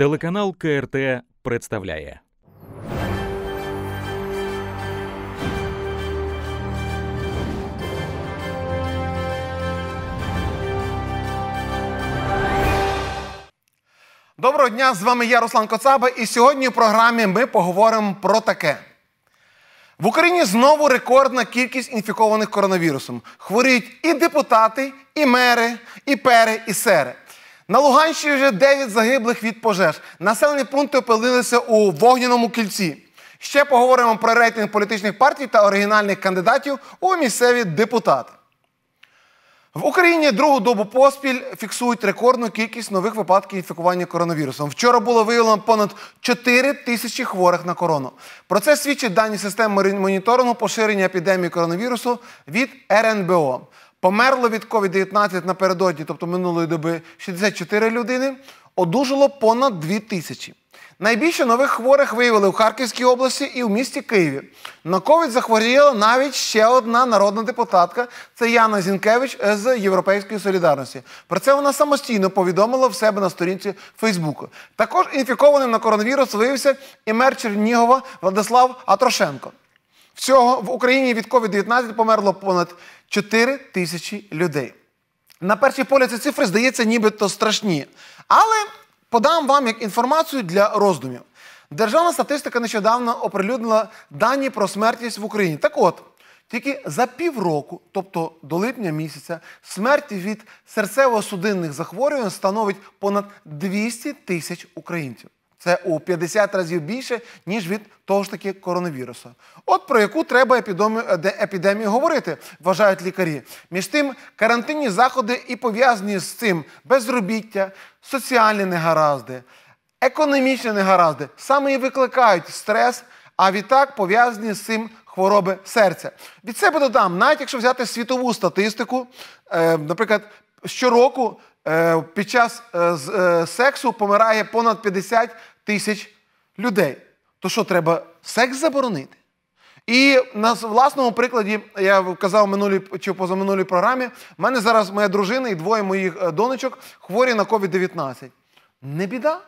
Телеканал КРТ представляє. Доброго дня, з вами я, Руслан Коцаба, і сьогодні в програмі ми поговоримо про таке. В Україні знову рекордна кількість інфікованих коронавірусом. Хворіють і депутати, і мери, і пери, і сери. На Луганщині вже 9 загиблих від пожеж. Населені пункти опинилися у вогняному кільці. Ще поговоримо про рейтинг політичних партій та оригінальних кандидатів у місцеві депутати. В Україні другу добу поспіль фіксують рекордну кількість нових випадків інфікування коронавірусом. Вчора було виявлено понад 4 тисячі хворих на корону. Про це свідчать дані системи моніторингу поширення епідемії коронавірусу від РНБО. Померло від COVID-19 напередодні, тобто минулої доби, 64 людини, одужало понад 2 тисячі. Найбільше нових хворих виявили у Харківській області і у місті Києві. На ковід захворіла навіть ще одна народна депутатка це Яна Зінкевич з Європейської солідарності. Про це вона самостійно повідомила в себе на сторінці Фейсбуку. Також інфікованим на коронавірус виявився і мер Чернігова Владислав Атрошенко. Всього в Україні від covid 19 померло понад 4 тисячі людей. На перший погляд ці цифри здається, нібито страшні. Але подам вам як інформацію для роздумів. Державна статистика нещодавно оприлюднила дані про смертність в Україні. Так от, тільки за півроку, тобто до липня місяця, смерті від серцево-судинних захворювань становить понад 200 тисяч українців. Це у 50 разів більше, ніж від того ж таки коронавірусу. От про яку треба епідемію, е, епідемію говорити, вважають лікарі. Між тим, карантинні заходи і пов'язані з цим безробіття, соціальні негаразди, економічні негаразди саме і викликають стрес, а відтак пов'язані з цим хвороби серця. Від себе додам, навіть якщо взяти світову статистику, е, наприклад, щороку. Е, під час е, е, сексу помирає понад 50 тисяч людей. То що треба секс заборонити? І на власному прикладі я казав минулій чи позаминулій програмі, в мене зараз моя дружина і двоє моїх донечок хворі на COVID-19. Не біда.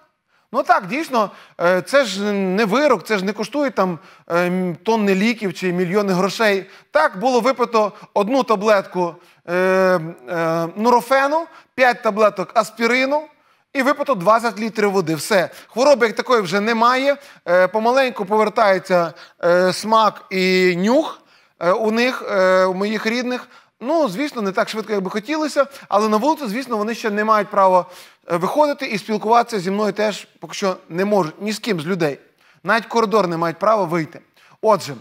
Ну так, дійсно, е, це ж не вирок, це ж не коштує там е, тонни ліків чи мільйони грошей. Так, було випито одну таблетку е, нурофену, 5 таблеток аспірину. І випито 20 літрів води. Все. Хвороби як такої вже немає. Помаленьку повертається смак і нюх у них, у моїх рідних. Ну, звісно, не так швидко, як би хотілося, але на вулицю, звісно, вони ще не мають права е, виходити і спілкуватися зі мною теж поки що не можуть ні з ким з людей. Навіть коридор не мають права вийти. Отже,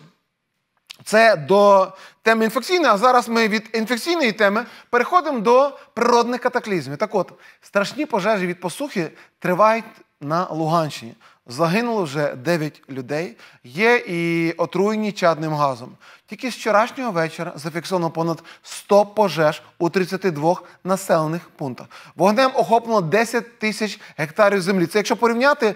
це до теми інфекційної, а зараз ми від інфекційної теми переходимо до природних катаклізмів. Так от, страшні пожежі від посухи тривають на Луганщині. Загинуло вже 9 людей, є і отруєні чадним газом. Тільки з вчорашнього вечора зафіксовано понад 100 пожеж у 32 населених пунктах. Вогнем охоплено 10 тисяч гектарів землі. Це якщо порівняти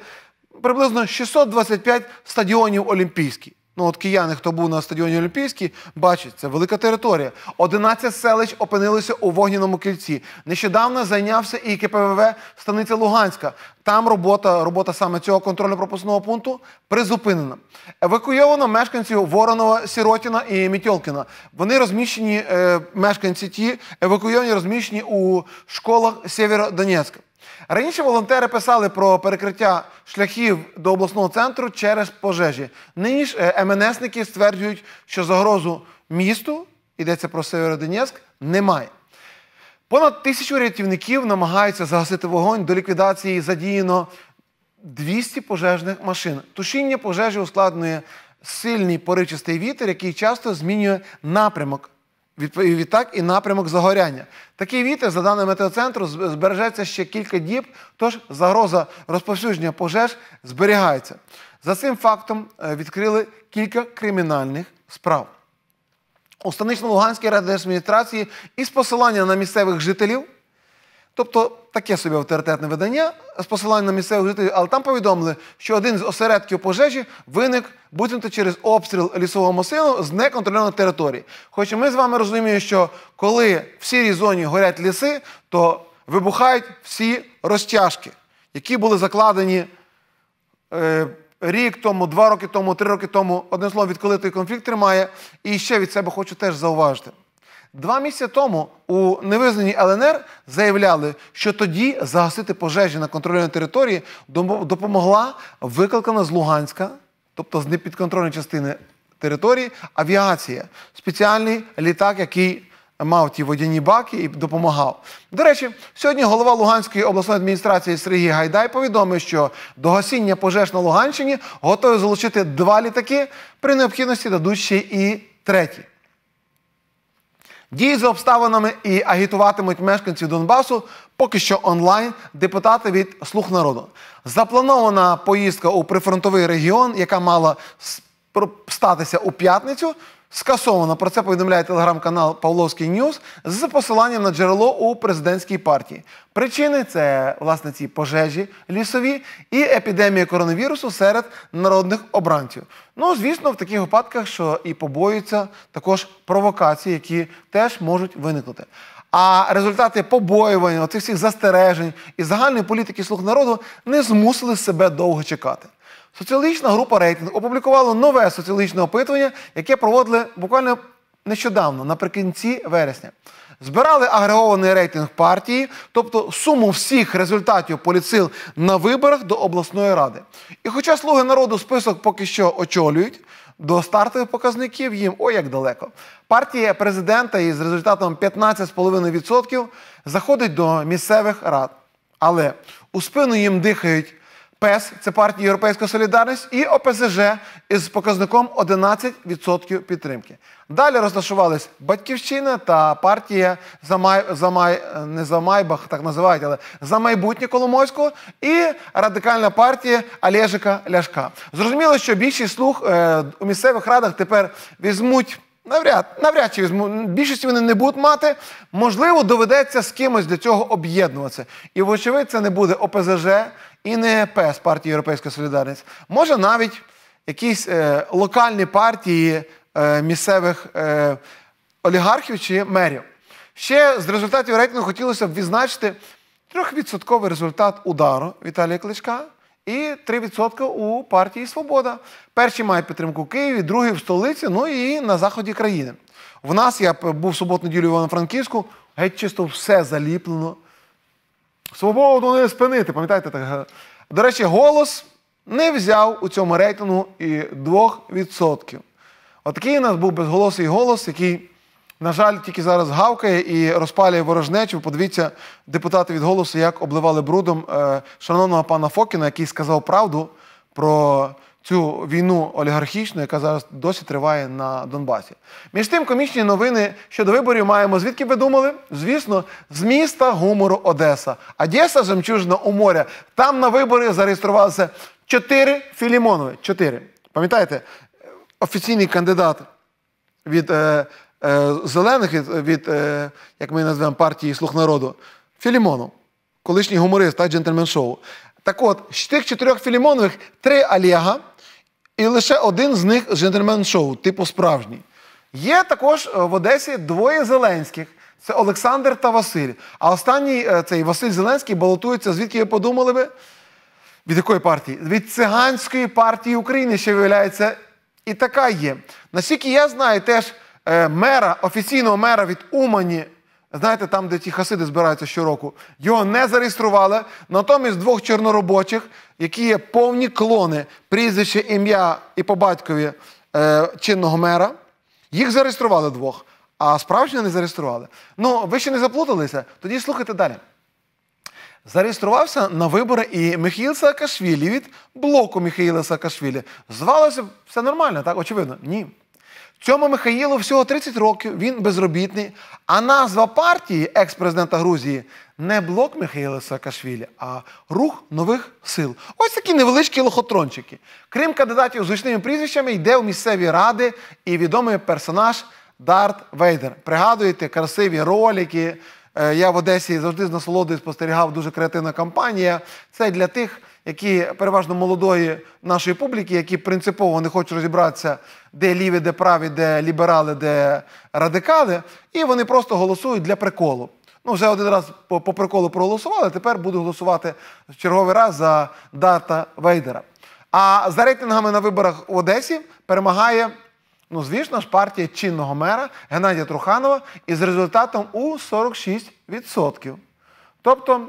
приблизно 625 стадіонів Олімпійських. Ну, от кияни, хто був на стадіоні Олімпійській, бачить, це велика територія. 11 селищ опинилися у вогняному кільці. Нещодавно зайнявся і КПВВ Станиця Луганська. Там робота робота саме цього контрольно-пропускного пункту призупинена. Евакуйовано мешканців Воронова, Сіротіна і Мітьолкіна. Вони розміщені, е, мешканці ті евакуйовані розміщені у школах Сєвєродонецька. Раніше волонтери писали про перекриття шляхів до обласного центру через пожежі. Нині ж е, МНСники стверджують, що загрозу місту, йдеться про Северодонецьк, немає. Понад тисячу рятівників намагаються загасити вогонь до ліквідації задіяно 200 пожежних машин. Тушіння пожежі ускладнює сильний поричистий вітер, який часто змінює напрямок. Відтак і напрямок загоряння. Такий вітер, за даними метеоцентру, збережеться ще кілька діб, тож загроза розповсюдження пожеж зберігається. За цим фактом е, відкрили кілька кримінальних справ. У станично-Луганській райдержадміністрації із посилання на місцевих жителів. Тобто таке собі авторитетне видання з посиланням на місцевих жителів, але там повідомили, що один з осередків пожежі виник буцімто через обстріл лісового масиву з неконтрольованої території. Хоча ми з вами розуміємо, що коли в сірій зоні горять ліси, то вибухають всі розтяжки, які були закладені е, рік тому, два роки тому, три роки тому. одне слово, відколи той конфлікт тримає. І ще від себе хочу теж зауважити. Два місяці тому у невизнаній ЛНР заявляли, що тоді загасити пожежі на контрольній території допомогла викликана з Луганська, тобто з непідконтрольної частини території, авіація, спеціальний літак, який мав ті водяні баки і допомагав. До речі, сьогодні голова Луганської обласної адміністрації Сергій Гайдай повідомив, що до гасіння пожеж на Луганщині готові залучити два літаки при необхідності дадуть ще і третій. Дії за обставинами і агітуватимуть мешканців Донбасу поки що онлайн депутати від слуг народу. Запланована поїздка у прифронтовий регіон, яка мала статися у п'ятницю, скасовано. Про це повідомляє телеграм-канал Павловський Ньюс з посиланням на джерело у президентській партії. Причини це власне ці пожежі, лісові і епідемія коронавірусу серед народних обранців. Ну, звісно, в таких випадках, що і побоюються також провокації, які теж можуть виникнути. А результати побоювання, оцих всіх застережень і загальної політики слуг народу не змусили себе довго чекати. Соціологічна група рейтинг опублікувала нове соціологічне опитування, яке проводили буквально нещодавно, наприкінці вересня. Збирали агрегований рейтинг партії, тобто суму всіх результатів поліцил на виборах до обласної ради. І хоча слуги народу список поки що очолюють, до стартових показників їм о як далеко. Партія президента із результатом 15,5% заходить до місцевих рад. Але у спину їм дихають ПЕС це партія Європейська Солідарність і ОПЗЖ із показником 11% підтримки. Далі розташувались Батьківщина та партія за май, за май, не за Майбах, так називають, але за майбутнє Коломойського і радикальна партія Олежика Ляшка. Зрозуміло, що більшість слуг е, у місцевих радах тепер візьмуть. Навряд навряд чи візьму. Більшість вони не будуть мати. Можливо, доведеться з кимось для цього об'єднуватися. І, вочевидь, це не буде ОПЗЖ і не ЕП партії Європейська Солідарність, може навіть якісь е, локальні партії е, місцевих е, олігархів чи мерів. Ще з результатів рейтингу хотілося б відзначити трьохвідсотковий результат удару Віталія Кличка і 3% у партії Свобода. Перший має підтримку в Києві, другий в столиці, ну і на заході країни. В нас я був в суботу неділю в Івано-Франківську, геть чисто все заліплено Свободу не спинити, пам'ятаєте так? До речі, голос не взяв у цьому рейтингу і 2%. Отакий у нас був безголосий голос, який, на жаль, тільки зараз гавкає і розпалює ворожнечу. Подивіться, депутати від голосу, як обливали брудом е, шановного пана Фокіна, який сказав правду про цю війну олігархічну, яка зараз досі триває на Донбасі. Між тим, комічні новини щодо виборів маємо звідки ви думали? Звісно, з міста гумору Одеса. Одеса жемчужина у моря. Там на вибори зареєструвалися чотири Філімонові. Чотири. Пам'ятаєте, офіційний кандидат від е, е, зелених від, е, як ми називаємо партії Слух народу Філімонов. Колишній гуморист та джентльмен шоу. Так от, з тих чотирьох Філімонових три Олега, і лише один з них джентльмен-шоу, типу справжній. Є також е, в Одесі двоє Зеленських. Це Олександр та Василь. А останній е, цей Василь Зеленський балотується, звідки ви подумали би? Від якої партії? Від циганської партії України, що виявляється, і така є. Наскільки я знаю, теж е, мера, офіційного мера від Умані знаєте, там, де ті хасиди збираються щороку, його не зареєстрували. Натомість двох чорноробочих, які є повні клони, прізвище, ім'я і по батькові е, чинного мера, їх зареєстрували двох, а справжнього не зареєстрували. Ну, ви ще не заплуталися, тоді слухайте далі. Зареєструвався на вибори і Михаїл Саакашвілі від блоку Михаїла Саакашвілі. Звалося все нормально, так? Очевидно, ні. Цьому Михаїлу всього 30 років, він безробітний. А назва партії екс-президента Грузії не блок Михаїла Саакашвілі, а рух нових сил. Ось такі невеличкі лохотрончики. Крім кандидатів з гучними прізвищами, йде у місцеві ради і відомий персонаж Дарт Вейдер. Пригадуєте красиві ролики. Е, я в Одесі завжди з насолодою спостерігав дуже креативна кампанія. Це для тих які переважно молодої нашої публіки, які принципово не хочуть розібратися, де ліві, де праві, де ліберали, де радикали, і вони просто голосують для приколу. Ну, вже один раз по, по приколу проголосували. Тепер буду голосувати в черговий раз за дата Вейдера. А за рейтингами на виборах в Одесі перемагає. Ну, звісно ж, партія чинного мера Геннадія Труханова із результатом у 46%. Тобто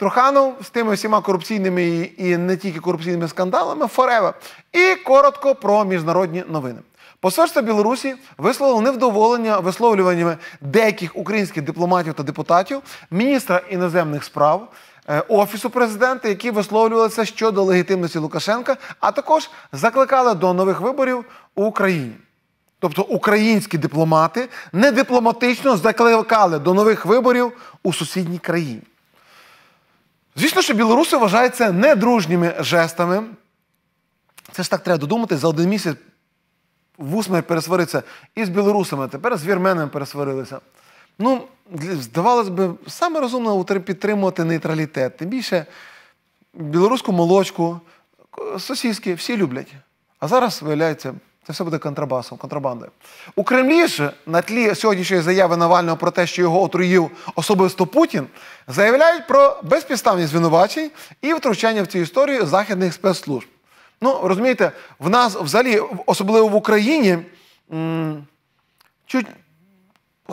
Труханов з тими всіма корупційними і не тільки корупційними скандалами Форева. І коротко про міжнародні новини. Посольство Білорусі висловило невдоволення висловлюваннями деяких українських дипломатів та депутатів, міністра іноземних справ. Е, Офісу президента, які висловлювалися щодо легітимності Лукашенка, а також закликали до нових виборів у Україні. Тобто українські дипломати недипломатично закликали до нових виборів у сусідній країні. Звісно, що білоруси вважають це недружніми жестами. Це ж так треба додумати, за один місяць вусми пересвариться і з білорусами, тепер з вірменами пересварилися. Ну, здавалось би, саме розумно підтримувати нейтралітет. Тим більше білоруську молочку, сосіски всі люблять. А зараз виявляється. Це все буде контрабасом, контрабандою. У Кремлі ж на тлі сьогоднішньої заяви Навального про те, що його отруїв особисто Путін, заявляють про безпідставні звинувачень і втручання в цю історію західних спецслужб. Ну, розумієте, в нас взагалі, особливо в Україні, чуть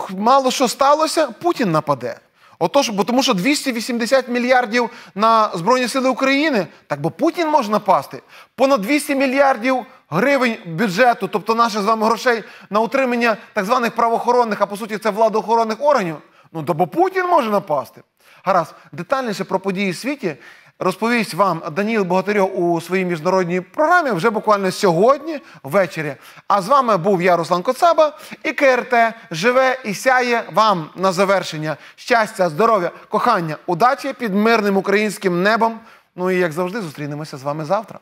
мало що сталося, Путін нападе. Отож, бо тому що 280 мільярдів на Збройні Сили України, так бо Путін може напасти. Понад 200 мільярдів гривень бюджету, тобто наших з вами грошей на утримання так званих правоохоронних, а по суті, це владоохоронних органів. Ну то бо Путін може напасти. Гаразд, детальніше про події в світі Розповість вам Даніл Богатирьов у своїй міжнародній програмі вже буквально сьогодні ввечері. А з вами був я, Руслан Коцаба, і КРТ живе і сяє вам на завершення щастя, здоров'я, кохання, удачі під мирним українським небом. Ну і як завжди, зустрінемося з вами завтра.